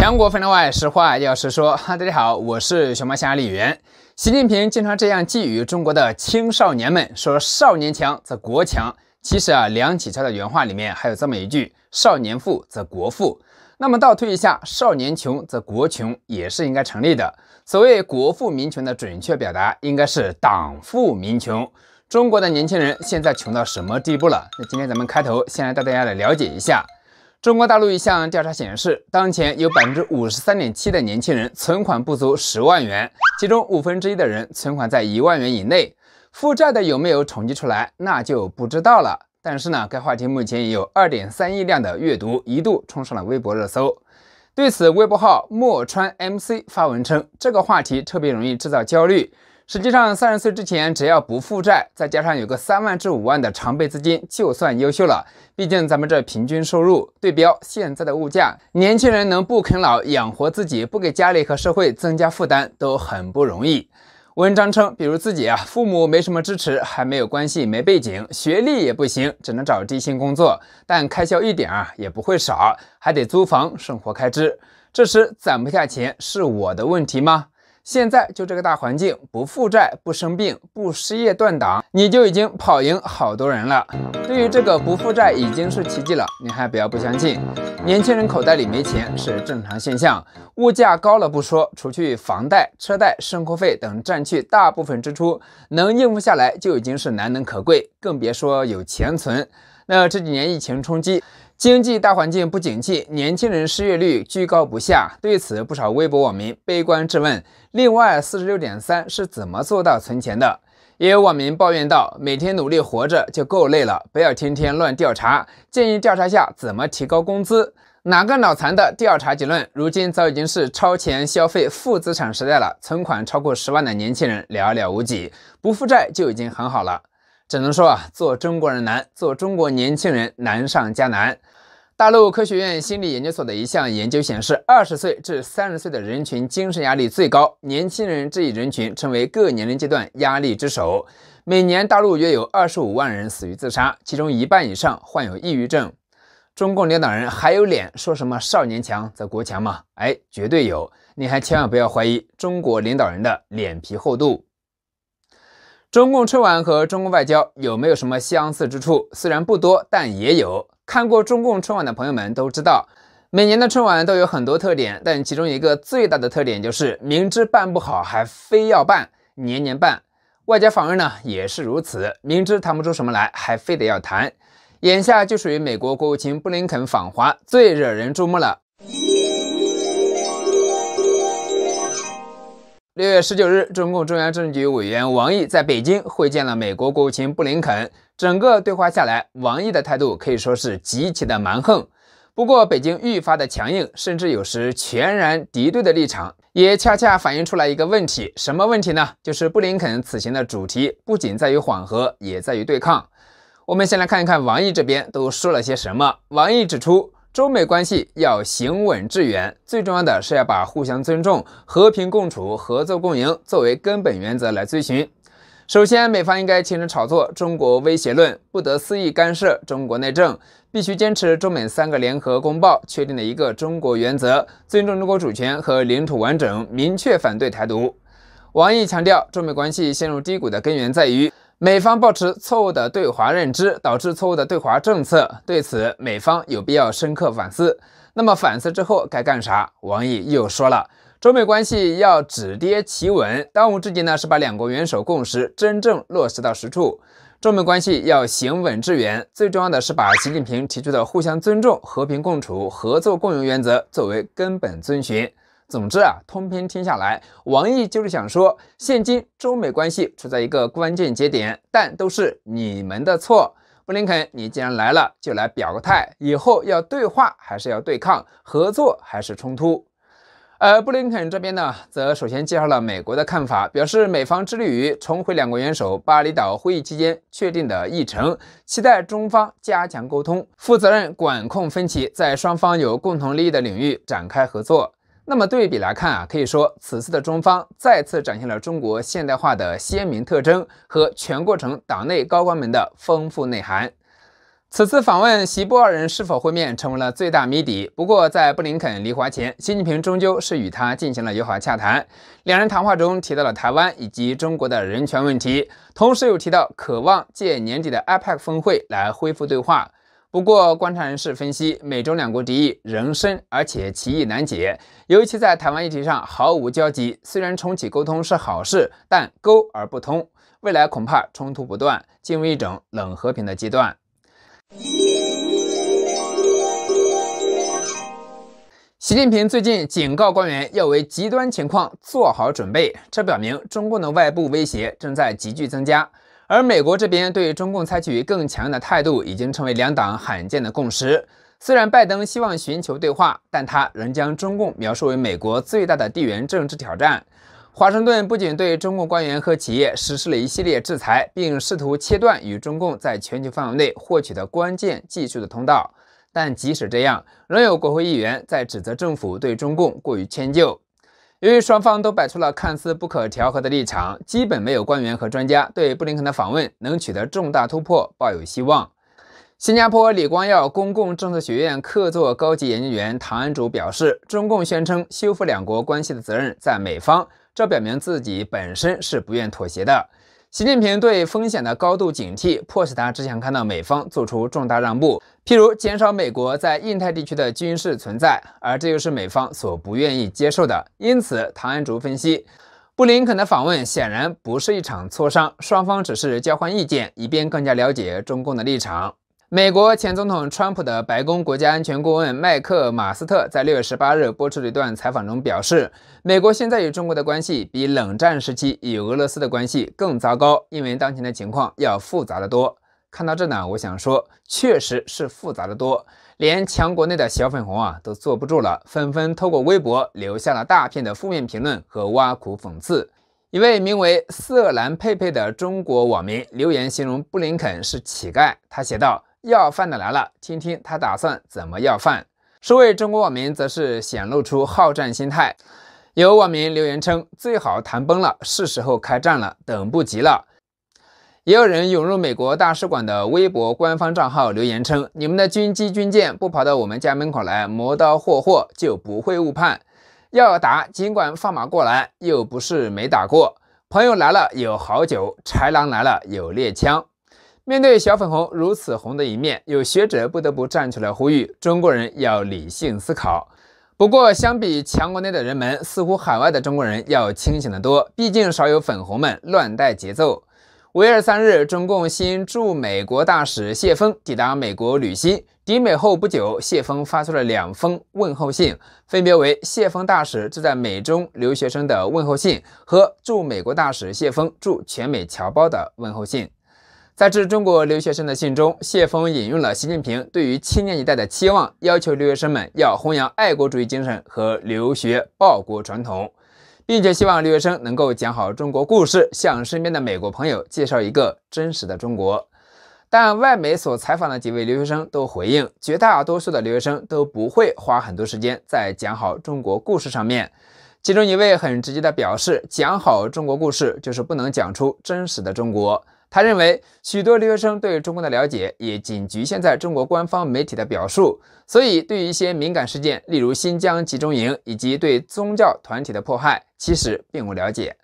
强国分内外，实话要实说哈。大家好，我是熊猫侠李源。习近平经常这样寄语中国的青少年们，说“少年强则国强”。其实啊，梁启超的原话里面还有这么一句：“少年富则国富”。那么倒推一下，“少年穷则国穷”也是应该成立的。所谓“国富民穷”的准确表达，应该是“党富民穷”。中国的年轻人现在穷到什么地步了？那今天咱们开头先来带大家来了解一下。中国大陆一项调查显示，当前有百分之五十三点七的年轻人存款不足十万元，其中五分之一的人存款在一万元以内。负债的有没有统计出来？那就不知道了。但是呢，该话题目前也有二点三亿量的阅读，一度冲上了微博热搜。对此，微博号墨川 MC 发文称，这个话题特别容易制造焦虑。实际上，三十岁之前，只要不负债，再加上有个三万至五万的常备资金，就算优秀了。毕竟咱们这平均收入对标现在的物价，年轻人能不啃老、养活自己，不给家里和社会增加负担，都很不容易。文章称，比如自己啊，父母没什么支持，还没有关系、没背景，学历也不行，只能找低薪工作，但开销一点啊也不会少，还得租房、生活开支。这时攒不下钱，是我的问题吗？现在就这个大环境，不负债、不生病、不失业断档，你就已经跑赢好多人了。对于这个不负债已经是奇迹了，你还不要不相信。年轻人口袋里没钱是正常现象，物价高了不说，除去房贷、车贷、生活费等占去大部分支出，能应付下来就已经是难能可贵，更别说有钱存。那这几年疫情冲击。经济大环境不景气，年轻人失业率居高不下。对此，不少微博网民悲观质问：“另外四十六点三是怎么做到存钱的？”也有网民抱怨道：“每天努力活着就够累了，不要天天乱调查。建议调查下怎么提高工资。”哪个脑残的调查结论？如今早已经是超前消费、负资产时代了。存款超过十万的年轻人寥寥无几，不负债就已经很好了。只能说啊，做中国人难，做中国年轻人难上加难。大陆科学院心理研究所的一项研究显示，二十岁至三十岁的人群精神压力最高，年轻人这一人群成为各年龄阶段压力之首。每年大陆约有二十五万人死于自杀，其中一半以上患有抑郁症。中共领导人还有脸说什么“少年强则国强”吗？哎，绝对有！你还千万不要怀疑中国领导人的脸皮厚度。中共春晚和中共外交有没有什么相似之处？虽然不多，但也有。看过中共春晚的朋友们都知道，每年的春晚都有很多特点，但其中一个最大的特点就是明知办不好还非要办，年年办。外交访问呢也是如此，明知谈不出什么来还非得要谈。眼下就属于美国国务卿布林肯访华最惹人注目了。六月十九日，中共中央政治局委员王毅在北京会见了美国国务卿布林肯。整个对话下来，王毅的态度可以说是极其的蛮横。不过，北京愈发的强硬，甚至有时全然敌对的立场，也恰恰反映出来一个问题：什么问题呢？就是布林肯此行的主题不仅在于缓和，也在于对抗。我们先来看一看王毅这边都说了些什么。王毅指出。中美关系要行稳致远，最重要的是要把互相尊重、和平共处、合作共赢作为根本原则来遵循。首先，美方应该停止炒作中国威胁论，不得肆意干涉中国内政，必须坚持中美三个联合公报确定的一个中国原则，尊重中国主权和领土完整，明确反对台独。王毅强调，中美关系陷入低谷的根源在于。美方抱持错误的对华认知，导致错误的对华政策，对此美方有必要深刻反思。那么反思之后该干啥？王毅又说了，中美关系要止跌企稳，当务之急呢是把两国元首共识真正落实到实处。中美关系要行稳致远，最重要的是把习近平提出的互相尊重、和平共处、合作共赢原则作为根本遵循。总之啊，通篇听下来，王毅就是想说，现今中美关系处在一个关键节点，但都是你们的错。布林肯，你既然来了，就来表个态，以后要对话还是要对抗，合作还是冲突？而布林肯这边呢，则首先介绍了美国的看法，表示美方致力于重回两国元首巴厘岛会议期间确定的议程，期待中方加强沟通，负责任管控分歧，在双方有共同利益的领域展开合作。那么对比来看啊，可以说此次的中方再次展现了中国现代化的鲜明特征和全过程党内高官们的丰富内涵。此次访问，习波二人是否会面成为了最大谜底。不过，在布林肯离华前，习近平终究是与他进行了友好洽谈。两人谈话中提到了台湾以及中国的人权问题，同时又提到渴望借年底的 IPAC 峰会来恢复对话。不过，观察人士分析，美中两国敌意仍深，而且其意难解，尤其在台湾议题上毫无交集。虽然重启沟通是好事，但沟而不通，未来恐怕冲突不断，进入一种冷和平的阶段。习近平最近警告官员要为极端情况做好准备，这表明中共的外部威胁正在急剧增加。而美国这边对中共采取更强的态度已经成为两党罕见的共识。虽然拜登希望寻求对话，但他仍将中共描述为美国最大的地缘政治挑战。华盛顿不仅对中共官员和企业实施了一系列制裁，并试图切断与中共在全球范围内获取的关键技术的通道，但即使这样，仍有国会议员在指责政府对中共过于迁就。由于双方都摆出了看似不可调和的立场，基本没有官员和专家对布林肯的访问能取得重大突破抱有希望。新加坡李光耀公共政策学院客座高级研究员唐安竹表示，中共宣称修复两国关系的责任在美方，这表明自己本身是不愿妥协的。习近平对风险的高度警惕，迫使他只想看到美方做出重大让步，譬如减少美国在印太地区的军事存在，而这又是美方所不愿意接受的。因此，唐安竹分析，布林肯的访问显然不是一场磋商，双方只是交换意见，以便更加了解中共的立场。美国前总统川普的白宫国家安全顾问麦克马斯特在六月十八日播出的一段采访中表示，美国现在与中国的关系比冷战时期与俄罗斯的关系更糟糕，因为当前的情况要复杂得多。看到这呢，我想说，确实是复杂的多，连强国内的小粉红啊都坐不住了，纷纷透过微博留下了大片的负面评论和挖苦讽刺。一位名为色兰佩佩的中国网民留言形容布林肯是乞丐，他写道。要饭的来了，听听他打算怎么要饭。数位中国网民则是显露出好战心态，有网民留言称：“最好谈崩了，是时候开战了，等不及了。”也有人涌入美国大使馆的微博官方账号留言称：“你们的军机军舰不跑到我们家门口来磨刀霍霍，就不会误判。要打尽管放马过来，又不是没打过。朋友来了有好酒，豺狼来了有猎枪。”面对小粉红如此红的一面，有学者不得不站出来呼吁中国人要理性思考。不过，相比强国内的人们，似乎海外的中国人要清醒的多。毕竟，少有粉红们乱带节奏。五月三日，中共新驻美国大使谢峰抵达美国履新。抵美后不久，谢峰发出了两封问候信，分别为谢峰大使致在美中留学生的问候信和驻美国大使谢峰驻全美侨胞的问候信。在致中国留学生的信中，谢锋引用了习近平对于青年一代的期望，要求留学生们要弘扬爱国主义精神和留学报国传统，并且希望留学生能够讲好中国故事，向身边的美国朋友介绍一个真实的中国。但外媒所采访的几位留学生都回应，绝大多数的留学生都不会花很多时间在讲好中国故事上面。其中一位很直接地表示，讲好中国故事就是不能讲出真实的中国。他认为，许多留学生对中国的了解也仅局限在中国官方媒体的表述，所以对于一些敏感事件，例如新疆集中营以及对宗教团体的迫害，其实并无了解。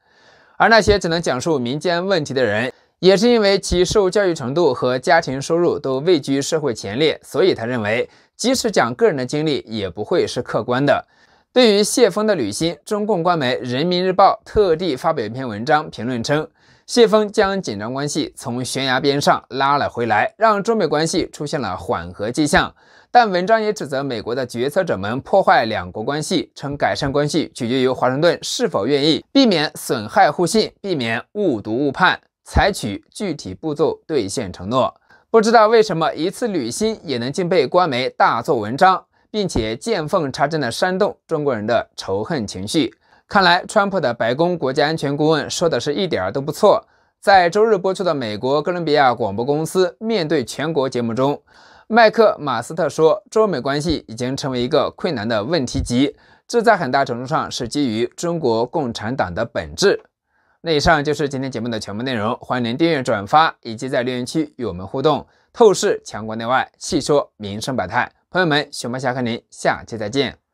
而那些只能讲述民间问题的人，也是因为其受教育程度和家庭收入都位居社会前列，所以他认为，即使讲个人的经历，也不会是客观的。对于谢峰的履新，中共官媒《人民日报》特地发表一篇文章评论称。谢锋将紧张关系从悬崖边上拉了回来，让中美关系出现了缓和迹象。但文章也指责美国的决策者们破坏两国关系，称改善关系取决于华盛顿是否愿意避免损害互信，避免误读误判，采取具体步骤兑现承诺。不知道为什么一次旅行也能竟被官媒大做文章，并且见缝插针的煽动中国人的仇恨情绪。看来，川普的白宫国家安全顾问说的是一点儿都不错。在周日播出的美国哥伦比亚广播公司面对全国节目中，麦克马斯特说，中美关系已经成为一个困难的问题集，这在很大程度上是基于中国共产党的本质。那以上就是今天节目的全部内容，欢迎您订阅、转发以及在留言区与我们互动。透视强国内外，细说民生百态。朋友们，熊猫侠和您下期再见。